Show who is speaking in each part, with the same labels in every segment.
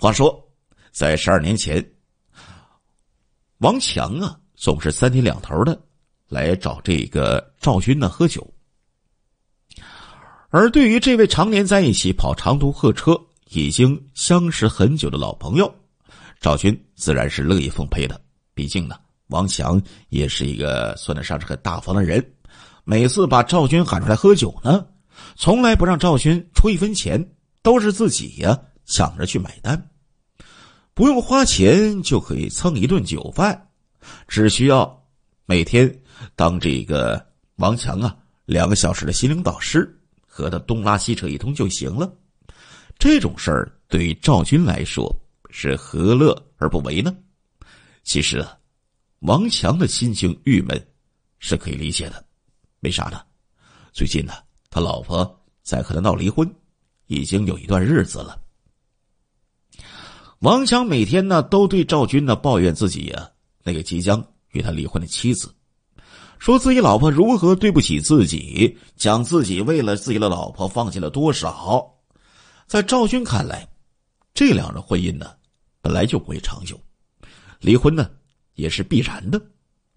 Speaker 1: 话说，在十二年前，王强啊总是三天两头的来找这个赵军呢喝酒。而对于这位常年在一起跑长途客车、已经相识很久的老朋友，赵军自然是乐意奉陪的。毕竟呢，王强也是一个算得上是个大方的人，每次把赵军喊出来喝酒呢，从来不让赵军出一分钱，都是自己呀。抢着去买单，不用花钱就可以蹭一顿酒饭，只需要每天当这个王强啊两个小时的心灵导师，和他东拉西扯一通就行了。这种事儿对赵军来说是何乐而不为呢？其实啊，王强的心情郁闷是可以理解的。为啥呢？最近呢，他老婆在和他闹离婚，已经有一段日子了。王强每天呢都对赵军呢抱怨自己呀那个即将与他离婚的妻子，说自己老婆如何对不起自己，讲自己为了自己的老婆放弃了多少。在赵军看来，这两人婚姻呢本来就不会长久，离婚呢也是必然的。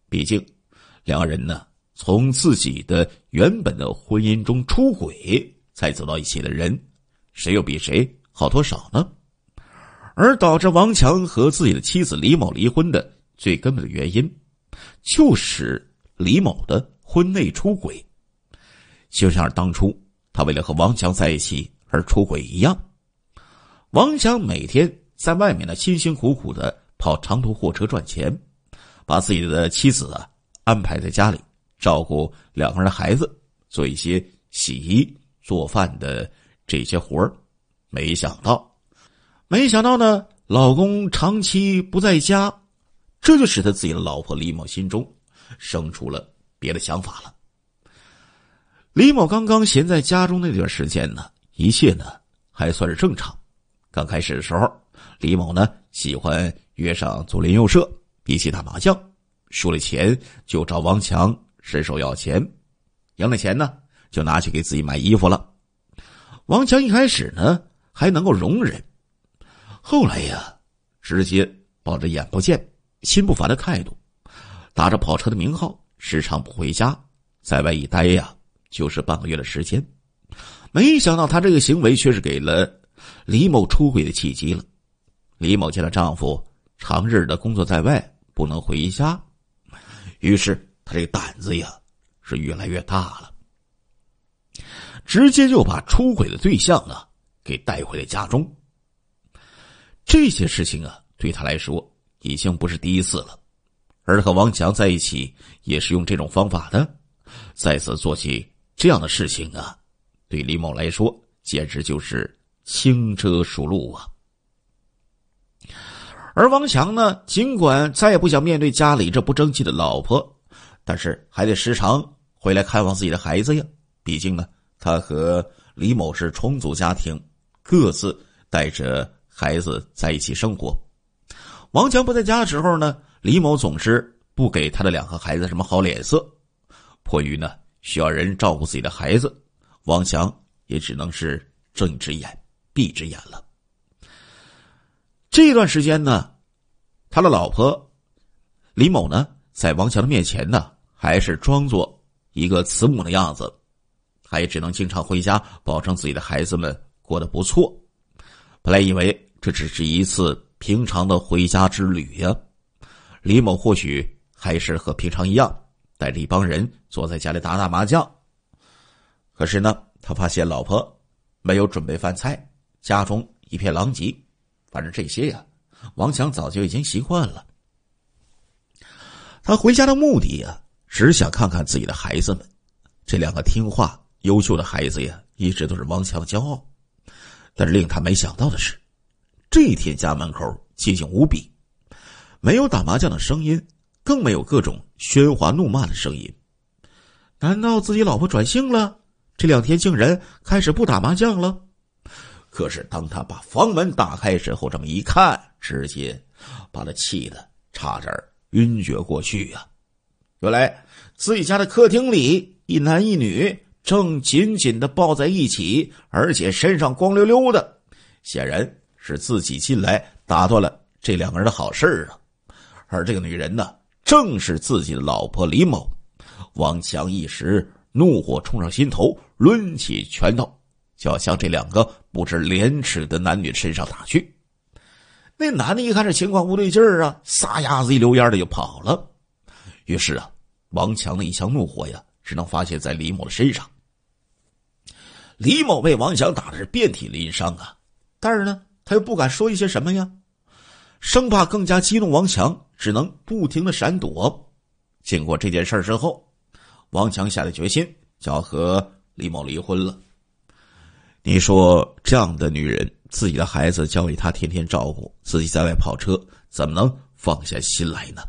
Speaker 1: 毕竟，两人呢从自己的原本的婚姻中出轨才走到一起的人，谁又比谁好多少呢？而导致王强和自己的妻子李某离婚的最根本的原因，就是李某的婚内出轨，就像是当初他为了和王强在一起而出轨一样。王强每天在外面呢辛辛苦苦的跑长途货车赚钱，把自己的妻子啊安排在家里照顾两个人的孩子，做一些洗衣做饭的这些活儿，没想到。没想到呢，老公长期不在家，这就使他自己的老婆李某心中生出了别的想法了。李某刚刚闲在家中那段时间呢，一切呢还算是正常。刚开始的时候，李某呢喜欢约上左邻右舍一起打麻将，输了钱就找王强伸手要钱，赢了钱呢就拿去给自己买衣服了。王强一开始呢还能够容忍。后来呀，直接抱着眼不见心不烦的态度，打着跑车的名号，时常不回家，在外一待呀就是半个月的时间。没想到他这个行为却是给了李某出轨的契机了。李某见了丈夫长日的工作在外不能回家，于是他这胆子呀是越来越大了，直接就把出轨的对象啊给带回了家中。这些事情啊，对他来说已经不是第一次了。而和王强在一起也是用这种方法的。再次做起这样的事情啊，对李某来说简直就是轻车熟路啊。而王强呢，尽管再也不想面对家里这不争气的老婆，但是还得时常回来看望自己的孩子呀。毕竟呢，他和李某是重组家庭，各自带着。孩子在一起生活，王强不在家的时候呢，李某总是不给他的两个孩子什么好脸色。迫于呢需要人照顾自己的孩子，王强也只能是睁一只眼闭一只眼了。这段时间呢，他的老婆李某呢，在王强的面前呢，还是装作一个慈母的样子。他也只能经常回家，保证自己的孩子们过得不错。本来以为这只是一次平常的回家之旅呀，李某或许还是和平常一样，带着一帮人坐在家里打打麻将。可是呢，他发现老婆没有准备饭菜，家中一片狼藉。反正这些呀，王强早就已经习惯了。他回家的目的呀，只想看看自己的孩子们，这两个听话、优秀的孩子呀，一直都是王强的骄傲。但是令他没想到的是，这一天家门口寂静无比，没有打麻将的声音，更没有各种喧哗怒骂的声音。难道自己老婆转性了？这两天竟然开始不打麻将了？可是当他把房门打开之后，这么一看，直接把他气得差点晕厥过去啊！原来自己家的客厅里一男一女。正紧紧的抱在一起，而且身上光溜溜的，显然是自己进来打断了这两个人的好事啊。而这个女人呢，正是自己的老婆李某。王强一时怒火冲上心头，抡起拳头就要向这两个不知廉耻的男女身上打去。那男的一看这情况不对劲儿啊，撒丫子一溜烟的就跑了。于是啊，王强的一腔怒火呀，只能发泄在李某的身上。李某被王强打的是遍体鳞伤啊，但是呢，他又不敢说一些什么呀，生怕更加激怒王强，只能不停的闪躲。经过这件事之后，王强下了决心就要和李某离婚了。你说这样的女人，自己的孩子交给他天天照顾，自己在外跑车，怎么能放下心来呢？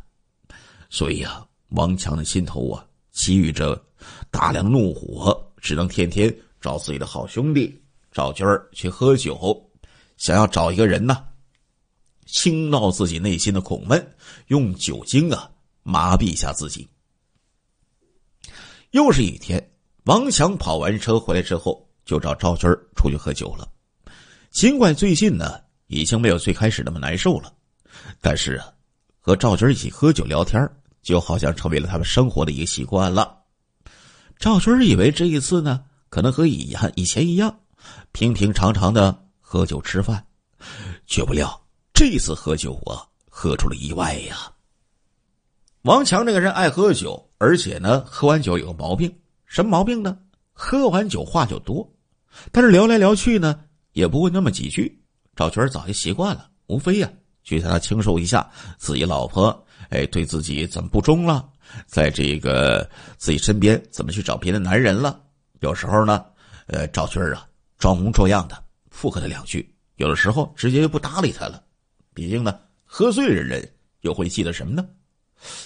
Speaker 1: 所以啊，王强的心头啊，积予着大量怒火，只能天天。找自己的好兄弟赵军儿去喝酒，想要找一个人呢，倾闹自己内心的苦闷，用酒精啊麻痹一下自己。又是一天，王强跑完车回来之后，就找赵军儿出去喝酒了。尽管最近呢，已经没有最开始那么难受了，但是啊，和赵军儿一起喝酒聊天，就好像成为了他们生活的一个习惯了。赵军儿以为这一次呢。可能和以以前一样，平平常常的喝酒吃饭，却不料这次喝酒啊，喝出了意外呀。王强这个人爱喝酒，而且呢，喝完酒有个毛病，什么毛病呢？喝完酒话就多，但是聊来聊去呢，也不会那么几句。赵娟早就习惯了，无非呀去向他倾诉一下自己老婆哎对自己怎么不忠了，在这个自己身边怎么去找别的男人了。有时候呢，呃，赵军啊，装模作样的附和他两句；有的时候直接就不搭理他了。毕竟呢，喝醉的人又会记得什么呢？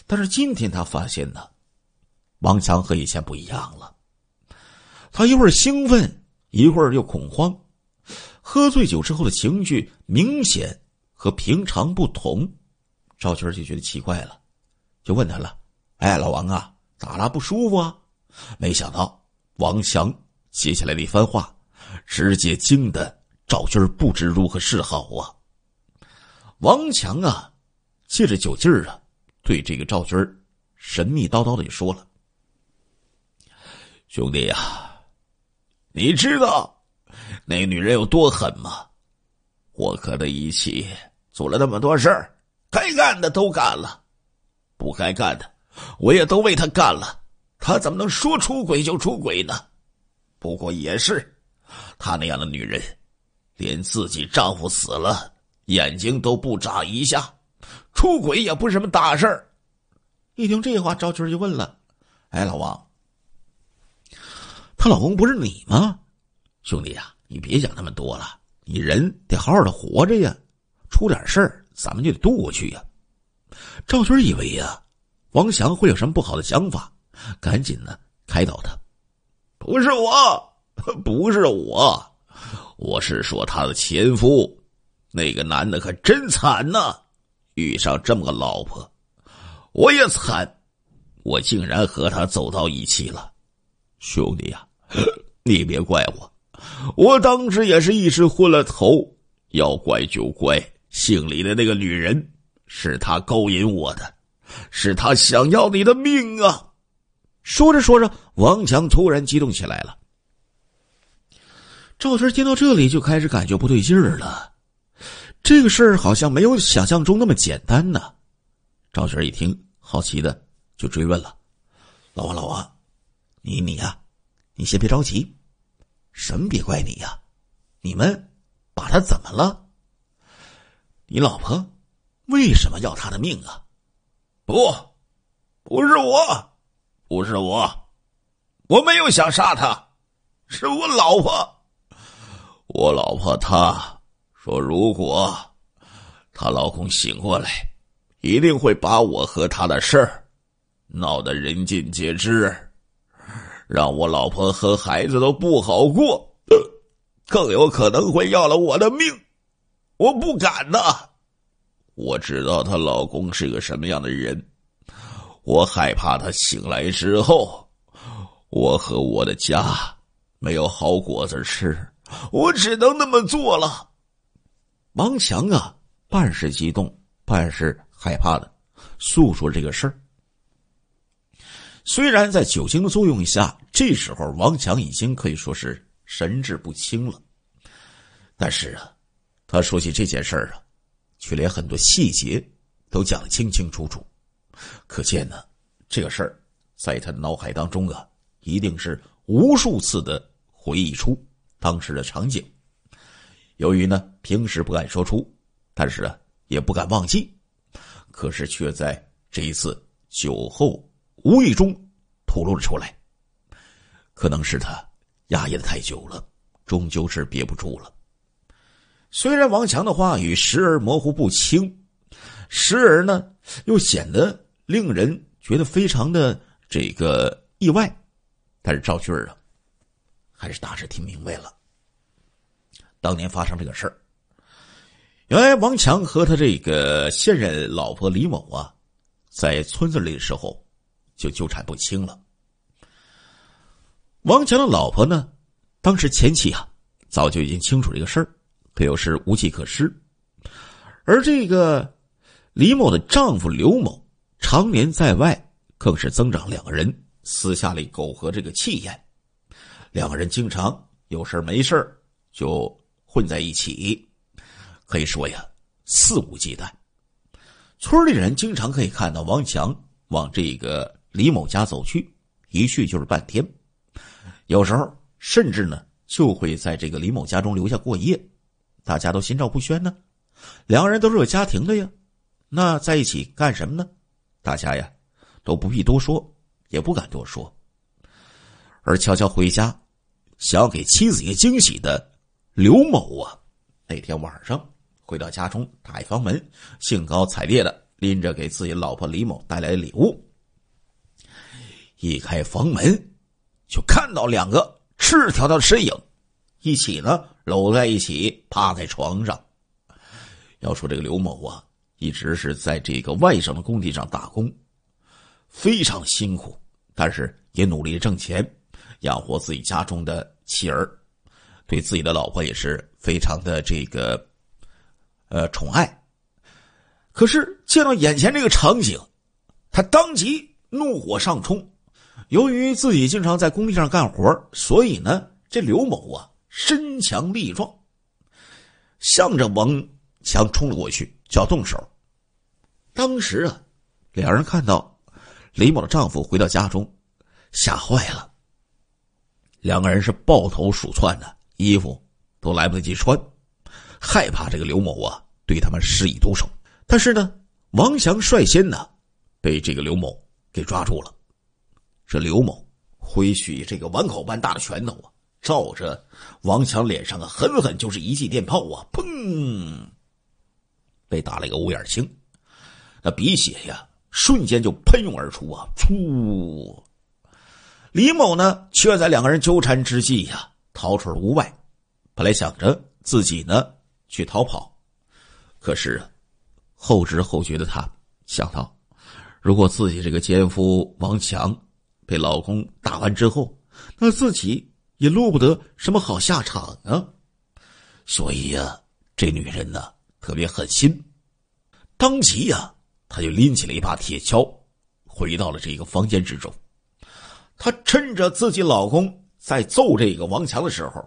Speaker 1: 但是今天他发现呢，王强和以前不一样了。他一会儿兴奋，一会儿又恐慌，喝醉酒之后的情绪明显和平常不同。赵军就觉得奇怪了，就问他了：“哎，老王啊，咋了？不舒服啊？”没想到。王强接下来那番话，直接惊得赵军不知如何是好啊！王强啊，借着酒劲儿啊，对这个赵军神秘叨叨的就说了：“兄弟呀，你知道那女人有多狠吗？我和她一起做了那么多事儿，该干的都干了，不该干的我也都为她干了。”她怎么能说出轨就出轨呢？不过也是，她那样的女人，连自己丈夫死了眼睛都不眨一下，出轨也不是什么大事儿。一听这话，赵军就问了：“哎，老王，她老公不是你吗？兄弟呀，你别想那么多了，你人得好好的活着呀，出点事儿咱们就得渡过去呀。”赵军以为呀，王祥会有什么不好的想法。赶紧呢，开导他。不是我，不是我，我是说他的前夫。那个男的可真惨呐，遇上这么个老婆，我也惨。我竟然和他走到一起了，兄弟呀，你别怪我。我当时也是一时昏了头，要怪就怪姓李的那个女人，是他勾引我的，是他想要你的命啊。说着说着，王强突然激动起来了。赵全听到这里就开始感觉不对劲儿了，这个事儿好像没有想象中那么简单呢。赵全一听，好奇的就追问了：“老王，老王，你你呀，你先别着急，什么别怪你呀，你们把他怎么了？你老婆为什么要他的命啊？不，不是我。”不是我，我没有想杀他，是我老婆。我老婆她说，如果她老公醒过来，一定会把我和她的事儿闹得人尽皆知，让我老婆和孩子都不好过，更有可能会要了我的命。我不敢呐，我知道她老公是个什么样的人。我害怕他醒来之后，我和我的家没有好果子吃，我只能那么做了。王强啊，半是激动，半是害怕的诉说这个事儿。虽然在酒精的作用下，这时候王强已经可以说是神志不清了，但是啊，他说起这件事儿啊，却连很多细节都讲的清清楚楚。可见呢，这个事儿，在他的脑海当中啊，一定是无数次的回忆出当时的场景。由于呢平时不敢说出，但是啊也不敢忘记，可是却在这一次酒后无意中吐露了出来。可能是他压抑的太久了，终究是憋不住了。虽然王强的话语时而模糊不清，时而呢又显得。令人觉得非常的这个意外，但是赵俊儿啊，还是大致听明白了。当年发生这个事儿，原来王强和他这个现任老婆李某啊，在村子里的时候就纠缠不清了。王强的老婆呢，当时前妻啊，早就已经清楚这个事儿，可又是无计可施。而这个李某的丈夫刘某。常年在外，更是增长两个人私下里苟合这个气焰。两个人经常有事没事就混在一起，可以说呀肆无忌惮。村里人经常可以看到王强往这个李某家走去，一去就是半天，有时候甚至呢就会在这个李某家中留下过夜。大家都心照不宣呢，两个人都是有家庭的呀，那在一起干什么呢？大家呀，都不必多说，也不敢多说。而悄悄回家，想要给妻子一个惊喜的刘某啊，那天晚上回到家中，打开房门，兴高采烈的拎着给自己老婆李某带来的礼物。一开房门，就看到两个赤条条的身影，一起呢搂在一起，趴在床上。要说这个刘某啊。一直是在这个外省的工地上打工，非常辛苦，但是也努力挣钱，养活自己家中的妻儿，对自己的老婆也是非常的这个，呃，宠爱。可是见到眼前这个场景，他当即怒火上冲。由于自己经常在工地上干活，所以呢，这刘某啊身强力壮，向着王。强冲了过去，就要动手。当时啊，两人看到李某的丈夫回到家中，吓坏了。两个人是抱头鼠窜的，衣服都来不及穿，害怕这个刘某啊对他们施以毒手。但是呢，王强率先呢被这个刘某给抓住了。这刘某挥起这个碗口般大的拳头啊，照着王强脸上啊，狠狠就是一记电炮啊，砰！被打了个乌眼青，那鼻血呀，瞬间就喷涌而出啊！噗，李某呢，却在两个人纠缠之际呀，逃出了屋外。本来想着自己呢去逃跑，可是后知后觉的他想到，如果自己这个奸夫王强被老公打完之后，那自己也落不得什么好下场啊！所以呀，这女人呢。特别狠心，当即呀，他就拎起了一把铁锹，回到了这个房间之中。他趁着自己老公在揍这个王强的时候，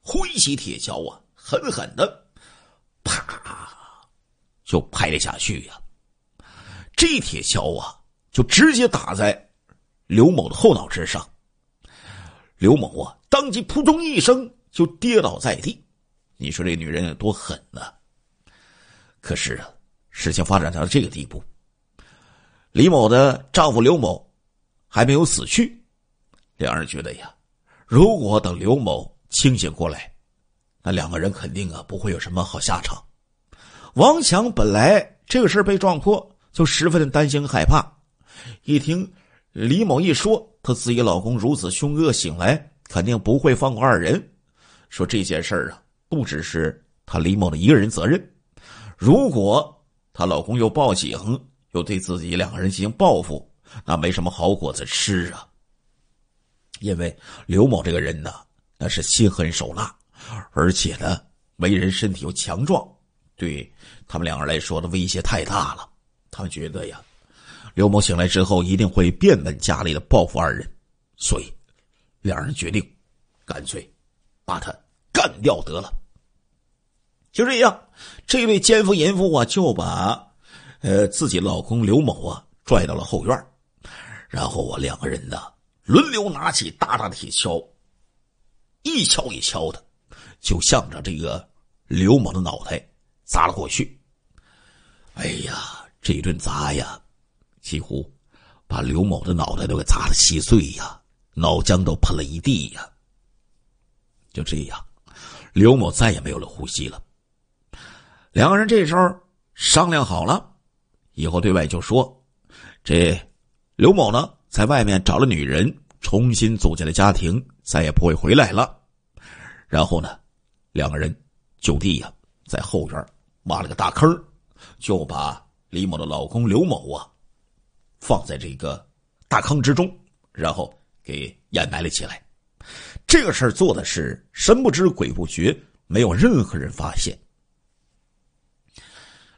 Speaker 1: 挥起铁锹啊，狠狠的，啪，就拍了下去呀。这铁锹啊，就直接打在刘某的后脑之上。刘某啊，当即扑通一声就跌倒在地。你说这女人有多狠呢？可是啊，事情发展到了这个地步，李某的丈夫刘某还没有死去，两人觉得呀，如果等刘某清醒过来，那两个人肯定啊不会有什么好下场。王强本来这个事被撞破，就十分的担心害怕，一听李某一说，她自己老公如此凶恶，醒来肯定不会放过二人。说这件事啊，不只是他李某的一个人责任。如果她老公又报警，又对自己两个人进行报复，那没什么好果子吃啊。因为刘某这个人呢，那是心狠手辣，而且呢，为人身体又强壮，对他们两人来说的威胁太大了。他觉得呀，刘某醒来之后一定会变本加厉的报复二人，所以两人决定，干脆把他干掉得了。就这样，这位奸夫淫妇啊，就把呃自己老公刘某啊拽到了后院，然后我两个人呢轮流拿起大大的铁锹，一敲一敲的就向着这个刘某的脑袋砸了过去。哎呀，这一顿砸呀，几乎把刘某的脑袋都给砸的稀碎呀，脑浆都喷了一地呀。就这样，刘某再也没有了呼吸了。两个人这时候商量好了，以后对外就说：“这刘某呢，在外面找了女人，重新组建了家庭，再也不会回来了。”然后呢，两个人就地呀，在后院挖了个大坑，就把李某的老公刘某啊放在这个大坑之中，然后给掩埋了起来。这个事儿做的是神不知鬼不觉，没有任何人发现。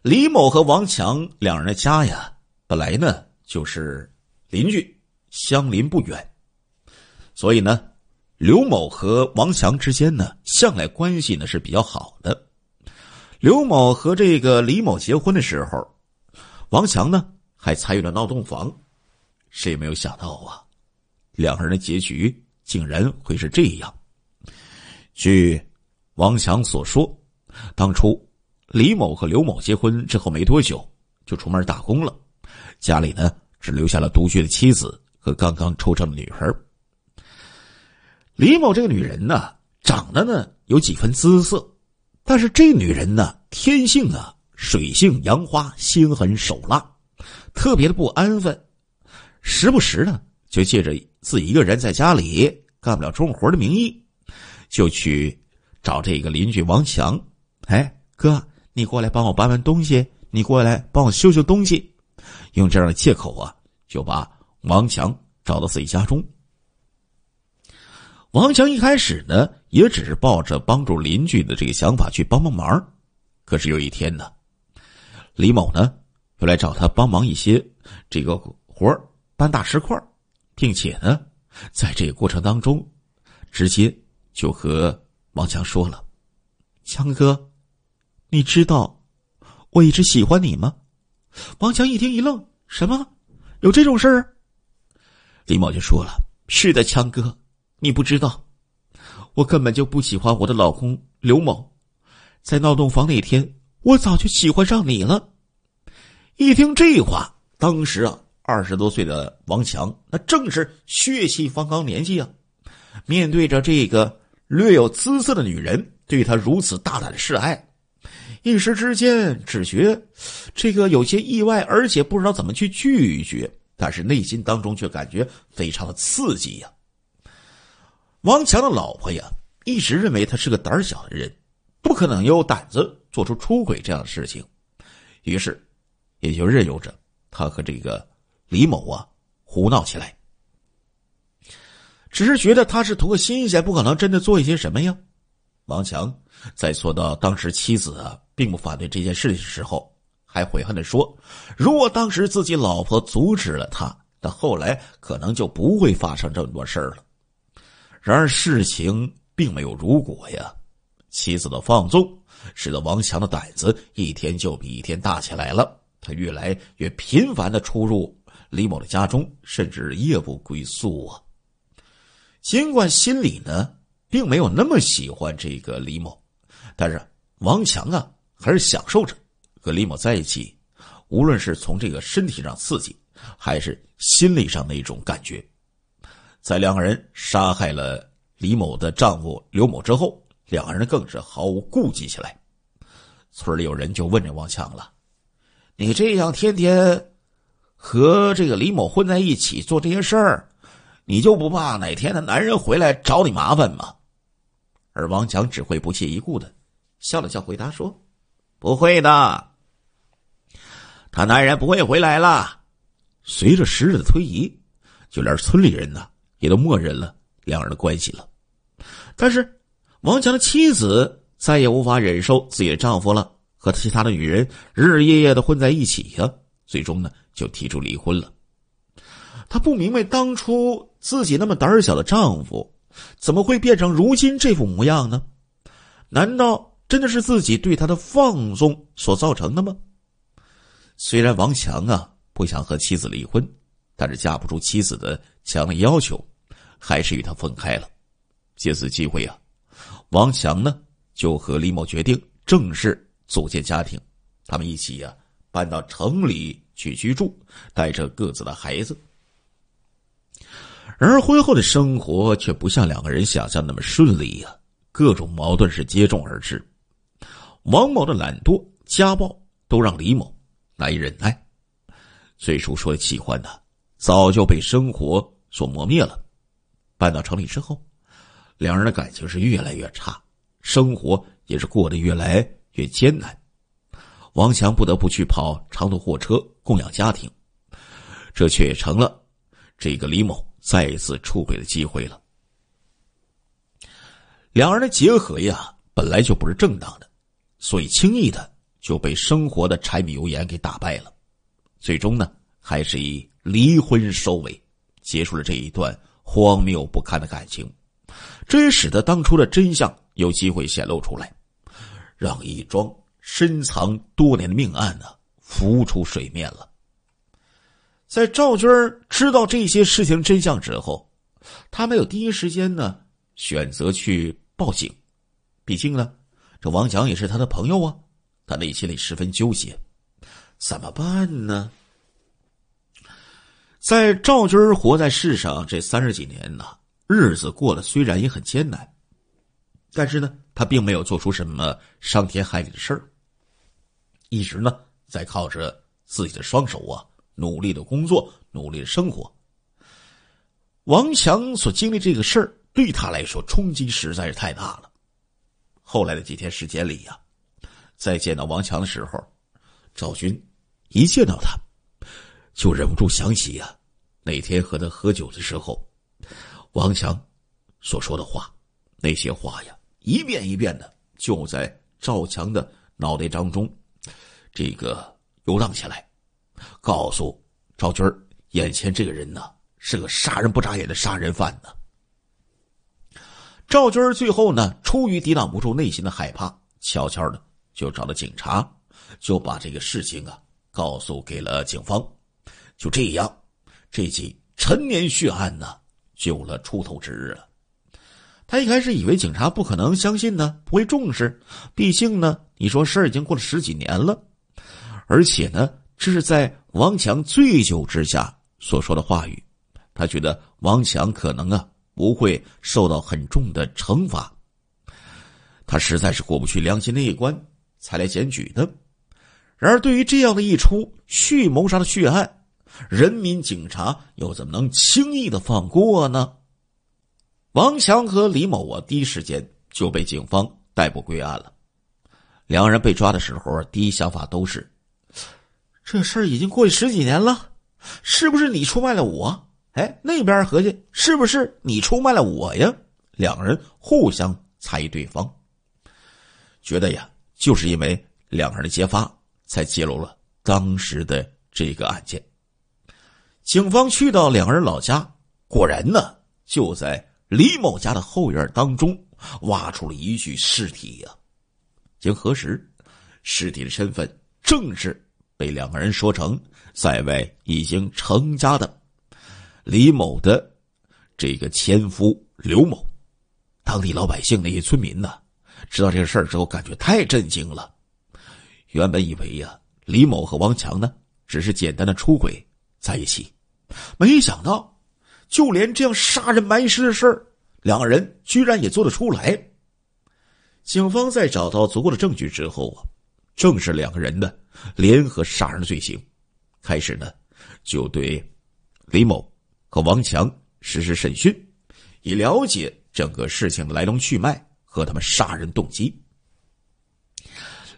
Speaker 1: 李某和王强两人的家呀，本来呢就是邻居，相邻不远，所以呢，刘某和王强之间呢，向来关系呢是比较好的。刘某和这个李某结婚的时候，王强呢还参与了闹洞房。谁也没有想到啊，两人的结局竟然会是这样。据王强所说，当初。李某和刘某结婚之后没多久就出门打工了，家里呢只留下了独居的妻子和刚刚出生的女儿。李某这个女人呢，长得呢有几分姿色，但是这女人呢天性啊水性杨花，心狠手辣，特别的不安分，时不时呢就借着自己一个人在家里干不了重活的名义，就去找这个邻居王强，哎哥。你过来帮我搬搬东西，你过来帮我修修东西，用这样的借口啊，就把王强找到自己家中。王强一开始呢，也只是抱着帮助邻居的这个想法去帮帮忙。可是有一天呢，李某呢，又来找他帮忙一些这个活搬大石块，并且呢，在这个过程当中，直接就和王强说了：“强哥。”你知道，我一直喜欢你吗？王强一听一愣：“什么？有这种事儿？”李某就说了：“是的，强哥，你不知道，我根本就不喜欢我的老公刘某，在闹洞房那天，我早就喜欢上你了。”一听这话，当时啊，二十多岁的王强那正是血气方刚年纪啊，面对着这个略有姿色的女人，对他如此大胆的示爱。一时之间，只觉这个有些意外，而且不知道怎么去拒绝，但是内心当中却感觉非常的刺激呀。王强的老婆呀，一直认为他是个胆小的人，不可能有胆子做出出轨这样的事情，于是也就任由着他和这个李某啊胡闹起来，只是觉得他是图个新鲜，不可能真的做一些什么呀。王强。在说到当时妻子并不反对这件事情的时候，还悔恨地说：“如果当时自己老婆阻止了他，那后来可能就不会发生这么多事儿了。”然而事情并没有如果呀。妻子的放纵使得王强的胆子一天就比一天大起来了，他越来越频繁的出入李某的家中，甚至夜不归宿啊。尽管心里呢并没有那么喜欢这个李某。但是王强啊，还是享受着和李某在一起，无论是从这个身体上刺激，还是心理上的一种感觉。在两个人杀害了李某的丈夫刘某之后，两个人更是毫无顾忌起来。村里有人就问这王强了：“你这样天天和这个李某混在一起做这些事儿，你就不怕哪天的男人回来找你麻烦吗？”而王强只会不屑一顾的。笑了笑，回答说：“不会的，他男人不会回来了。”随着时日的推移，就连村里人呢也都默认了两人的关系了。但是，王强的妻子再也无法忍受自己的丈夫了，和其他的女人日日夜夜的混在一起呀。最终呢，就提出离婚了。她不明白，当初自己那么胆小的丈夫，怎么会变成如今这副模样呢？难道？真的是自己对他的放纵所造成的吗？虽然王强啊不想和妻子离婚，但是架不住妻子的强烈要求，还是与他分开了。借此机会啊，王强呢就和李某决定正式组建家庭，他们一起呀搬到城里去居住，带着各自的孩子。然而婚后的生活却不像两个人想象那么顺利呀，各种矛盾是接踵而至。王某的懒惰、家暴都让李某难以忍耐。最初说喜欢的，早就被生活所磨灭了。搬到城里之后，两人的感情是越来越差，生活也是过得越来越艰难。王强不得不去跑长途货车供养家庭，这却也成了这个李某再一次出轨的机会了。两人的结合呀，本来就不是正当的。所以，轻易的就被生活的柴米油盐给打败了，最终呢，还是以离婚收尾，结束了这一段荒谬不堪的感情。这也使得当初的真相有机会显露出来，让一桩深藏多年的命案呢浮出水面了。在赵军儿知道这些事情真相之后，他没有第一时间呢选择去报警，毕竟呢。这王强也是他的朋友啊，他内心里十分纠结，怎么办呢？在赵军活在世上这三十几年呐，日子过得虽然也很艰难，但是呢，他并没有做出什么伤天害理的事儿，一直呢在靠着自己的双手啊，努力的工作，努力的生活。王强所经历这个事儿，对他来说冲击实在是太大了。后来的几天时间里呀，在见到王强的时候，赵军一见到他，就忍不住想起呀，那天和他喝酒的时候，王强所说的话，那些话呀，一遍一遍的就在赵强的脑袋当中，这个游荡起来，告诉赵军眼前这个人呢是个杀人不眨眼的杀人犯呢。赵军最后呢，出于抵挡不住内心的害怕，悄悄的就找了警察，就把这个事情啊告诉给了警方。就这样，这起陈年血案呢，就有了出头之日了。他一开始以为警察不可能相信呢，不会重视，毕竟呢，你说事已经过了十几年了，而且呢，这是在王强醉酒之下所说的话语，他觉得王强可能啊。不会受到很重的惩罚，他实在是过不去良心那一关，才来检举的。然而，对于这样的一出蓄谋杀的血案，人民警察又怎么能轻易的放过呢？王强和李某，我第一时间就被警方逮捕归案了。两人被抓的时候，第一想法都是：这事儿已经过去十几年了，是不是你出卖了我？哎，那边合计是不是你出卖了我呀？两个人互相猜对方，觉得呀，就是因为两个人揭发，才揭露了当时的这个案件。警方去到两人老家，果然呢，就在李某家的后院当中挖出了一具尸体呀。经核实，尸体的身份正是被两个人说成在外已经成家的。李某的这个前夫刘某，当地老百姓那些村民呢，知道这个事儿之后，感觉太震惊了。原本以为呀，李某和王强呢，只是简单的出轨在一起，没想到就连这样杀人埋尸的事儿，两个人居然也做得出来。警方在找到足够的证据之后啊，正是两个人的联合杀人的罪行，开始呢，就对李某。和王强实施审讯，以了解整个事情的来龙去脉和他们杀人动机。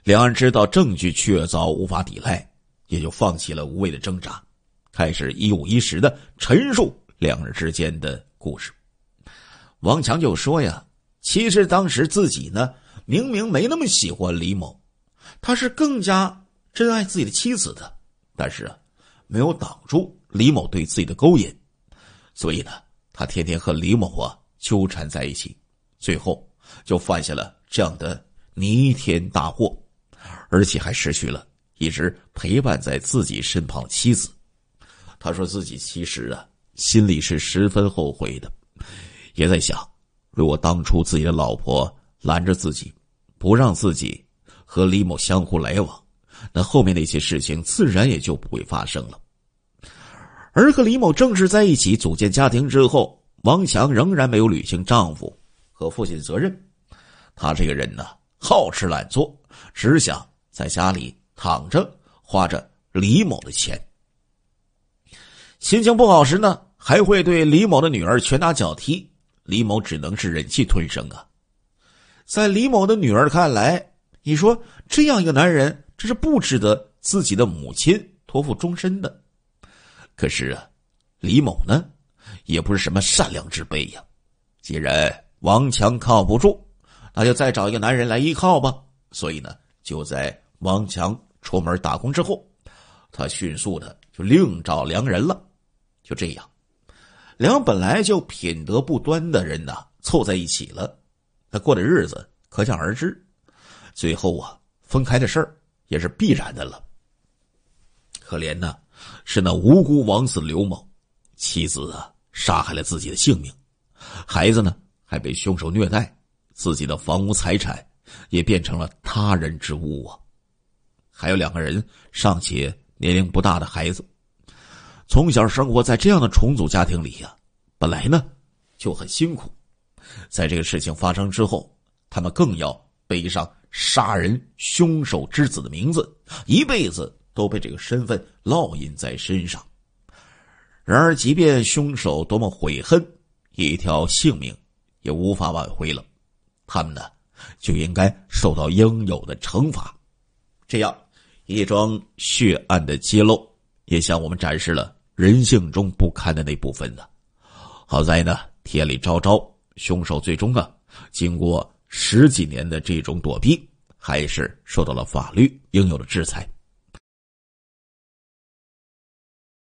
Speaker 1: 两人知道证据确凿，无法抵赖，也就放弃了无谓的挣扎，开始一五一十的陈述两人之间的故事。王强就说：“呀，其实当时自己呢，明明没那么喜欢李某，他是更加珍爱自己的妻子的，但是啊，没有挡住李某对自己的勾引。”所以呢，他天天和李某啊纠缠在一起，最后就犯下了这样的弥天大祸，而且还失去了一直陪伴在自己身旁妻子。他说自己其实啊心里是十分后悔的，也在想，如果当初自己的老婆拦着自己，不让自己和李某相互来往，那后面那些事情自然也就不会发生了。而和李某正式在一起组建家庭之后，王强仍然没有履行丈夫和父亲责任。他这个人呢，好吃懒做，只想在家里躺着花着李某的钱。心情不好时呢，还会对李某的女儿拳打脚踢。李某只能是忍气吞声啊。在李某的女儿看来，你说这样一个男人，这是不值得自己的母亲托付终身的。可是啊，李某呢，也不是什么善良之辈呀。既然王强靠不住，那就再找一个男人来依靠吧。所以呢，就在王强出门打工之后，他迅速的就另找良人了。就这样，两本来就品德不端的人呢，凑在一起了，他过的日子可想而知。最后啊，分开的事儿也是必然的了。可怜呢。是那无辜王子刘某妻子杀害了自己的性命，孩子呢还被凶手虐待，自己的房屋财产也变成了他人之物啊！还有两个人尚且年龄不大的孩子，从小生活在这样的重组家庭里呀，本来呢就很辛苦，在这个事情发生之后，他们更要背上杀人凶手之子的名字，一辈子。都被这个身份烙印在身上。然而，即便凶手多么悔恨，一条性命也无法挽回了。他们呢，就应该受到应有的惩罚。这样一桩血案的揭露，也向我们展示了人性中不堪的那部分呢。好在呢，天理昭昭，凶手最终啊，经过十几年的这种躲避，还是受到了法律应有的制裁。